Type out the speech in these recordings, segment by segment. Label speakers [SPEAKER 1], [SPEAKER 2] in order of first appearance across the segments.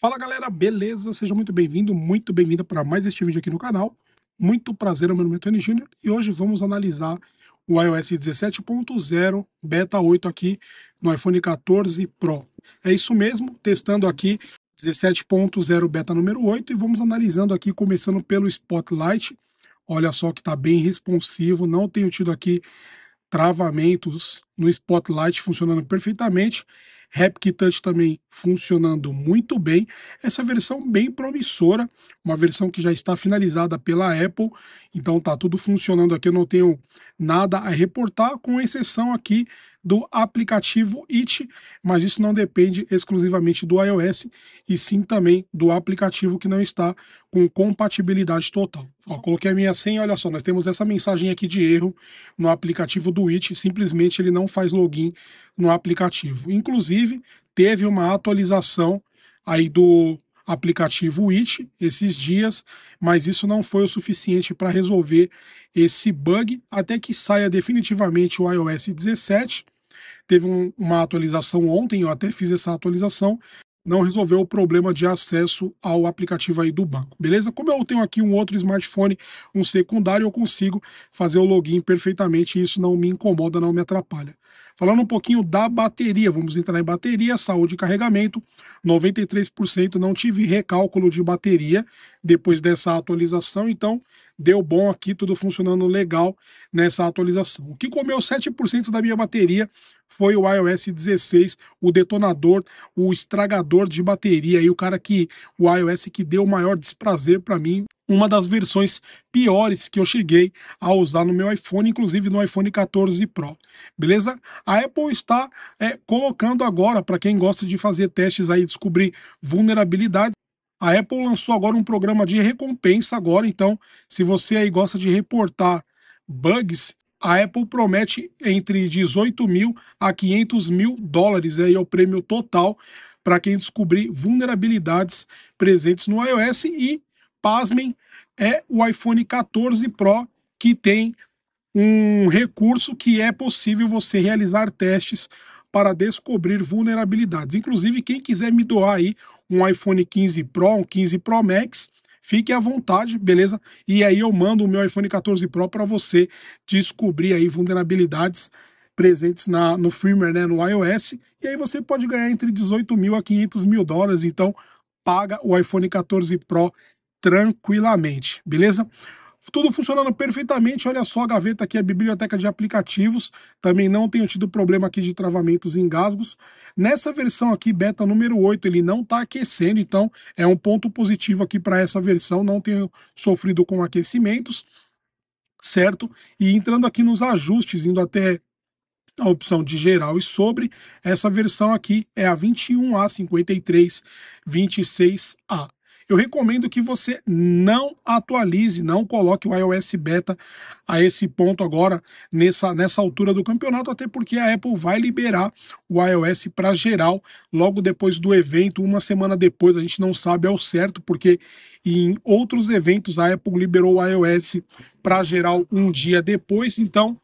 [SPEAKER 1] Fala galera, beleza? Seja muito bem-vindo, muito bem-vinda para mais este vídeo aqui no canal. Muito prazer, meu nome é Tony Júnior e hoje vamos analisar o iOS 17.0 Beta 8 aqui no iPhone 14 Pro. É isso mesmo, testando aqui 17.0 Beta número 8 e vamos analisando aqui, começando pelo Spotlight. Olha só que está bem responsivo, não tenho tido aqui travamentos no Spotlight funcionando perfeitamente. Rapid Touch também funcionando muito bem. Essa versão bem promissora, uma versão que já está finalizada pela Apple, então tá tudo funcionando aqui, eu não tenho nada a reportar, com exceção aqui do aplicativo IT, mas isso não depende exclusivamente do iOS e sim também do aplicativo que não está com compatibilidade total. Ó, coloquei a minha senha, olha só, nós temos essa mensagem aqui de erro no aplicativo do IT, simplesmente ele não faz login no aplicativo. Inclusive, teve uma atualização aí do aplicativo It esses dias, mas isso não foi o suficiente para resolver esse bug até que saia definitivamente o iOS 17 teve um, uma atualização ontem, eu até fiz essa atualização, não resolveu o problema de acesso ao aplicativo aí do banco, beleza? Como eu tenho aqui um outro smartphone, um secundário, eu consigo fazer o login perfeitamente e isso não me incomoda, não me atrapalha. Falando um pouquinho da bateria, vamos entrar em bateria, saúde e carregamento. 93% não tive recálculo de bateria depois dessa atualização, então deu bom aqui, tudo funcionando legal nessa atualização. O que comeu 7% da minha bateria foi o iOS 16, o detonador, o estragador de bateria e o cara que o iOS que deu o maior desprazer para mim uma das versões piores que eu cheguei a usar no meu iPhone, inclusive no iPhone 14 Pro, beleza? A Apple está é, colocando agora, para quem gosta de fazer testes aí, descobrir vulnerabilidade, a Apple lançou agora um programa de recompensa agora, então, se você aí gosta de reportar bugs, a Apple promete entre 18 mil a 500 mil dólares, aí é o prêmio total para quem descobrir vulnerabilidades presentes no iOS e pasmem, é o iPhone 14 Pro que tem um recurso que é possível você realizar testes para descobrir vulnerabilidades. Inclusive, quem quiser me doar aí um iPhone 15 Pro, um 15 Pro Max, fique à vontade, beleza? E aí eu mando o meu iPhone 14 Pro para você descobrir aí vulnerabilidades presentes na, no firmware, né, no iOS. E aí você pode ganhar entre 18 mil a 500 mil dólares. Então, paga o iPhone 14 Pro tranquilamente, beleza? Tudo funcionando perfeitamente, olha só, a gaveta aqui a biblioteca de aplicativos, também não tenho tido problema aqui de travamentos e engasgos. Nessa versão aqui, beta número 8, ele não está aquecendo, então é um ponto positivo aqui para essa versão, não tenho sofrido com aquecimentos, certo? E entrando aqui nos ajustes, indo até a opção de geral e sobre, essa versão aqui é a 21A5326A eu recomendo que você não atualize, não coloque o iOS beta a esse ponto agora, nessa, nessa altura do campeonato, até porque a Apple vai liberar o iOS para geral logo depois do evento, uma semana depois, a gente não sabe ao certo, porque em outros eventos a Apple liberou o iOS para geral um dia depois, então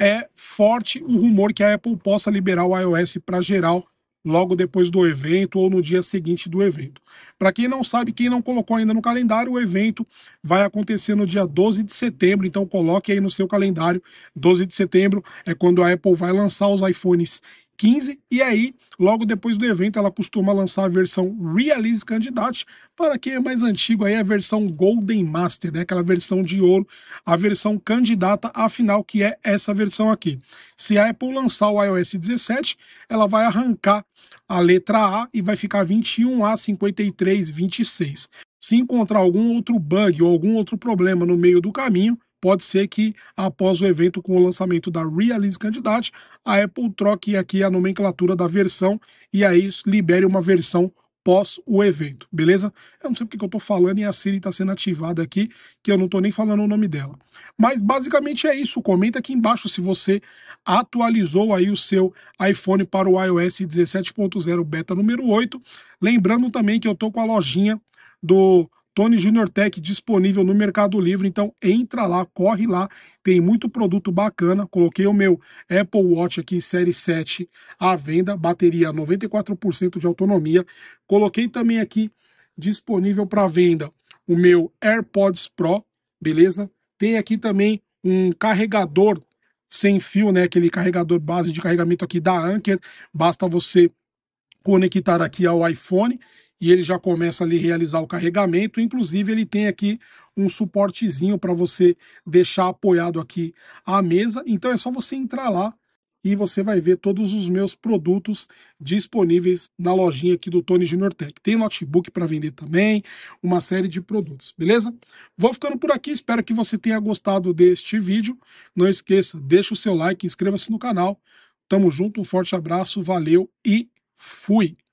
[SPEAKER 1] é forte o rumor que a Apple possa liberar o iOS para geral logo depois do evento ou no dia seguinte do evento. Para quem não sabe, quem não colocou ainda no calendário, o evento vai acontecer no dia 12 de setembro, então coloque aí no seu calendário. 12 de setembro é quando a Apple vai lançar os iPhones 15, e aí, logo depois do evento, ela costuma lançar a versão Release Candidate, para quem é mais antigo, aí a versão Golden Master, né? aquela versão de ouro, a versão candidata afinal, final, que é essa versão aqui. Se a Apple lançar o iOS 17, ela vai arrancar a letra A e vai ficar 21A, 5326 Se encontrar algum outro bug ou algum outro problema no meio do caminho, Pode ser que, após o evento com o lançamento da Realize Candidate, a Apple troque aqui a nomenclatura da versão e aí libere uma versão pós o evento, beleza? Eu não sei porque que eu tô falando e a Siri tá sendo ativada aqui, que eu não tô nem falando o nome dela. Mas basicamente é isso, comenta aqui embaixo se você atualizou aí o seu iPhone para o iOS 17.0 beta número 8. Lembrando também que eu tô com a lojinha do Tony Junior Tech disponível no Mercado Livre, então entra lá, corre lá, tem muito produto bacana. Coloquei o meu Apple Watch aqui, série 7, à venda, bateria 94% de autonomia. Coloquei também aqui disponível para venda o meu AirPods Pro, beleza? Tem aqui também um carregador sem fio, né? Aquele carregador base de carregamento aqui da Anker. Basta você conectar aqui ao iPhone e ele já começa ali realizar o carregamento. Inclusive, ele tem aqui um suportezinho para você deixar apoiado aqui a mesa. Então é só você entrar lá e você vai ver todos os meus produtos disponíveis na lojinha aqui do Tony Junior Tech. Tem notebook para vender também, uma série de produtos, beleza? Vou ficando por aqui, espero que você tenha gostado deste vídeo. Não esqueça, deixa o seu like, inscreva-se no canal. Tamo junto, um forte abraço, valeu e fui!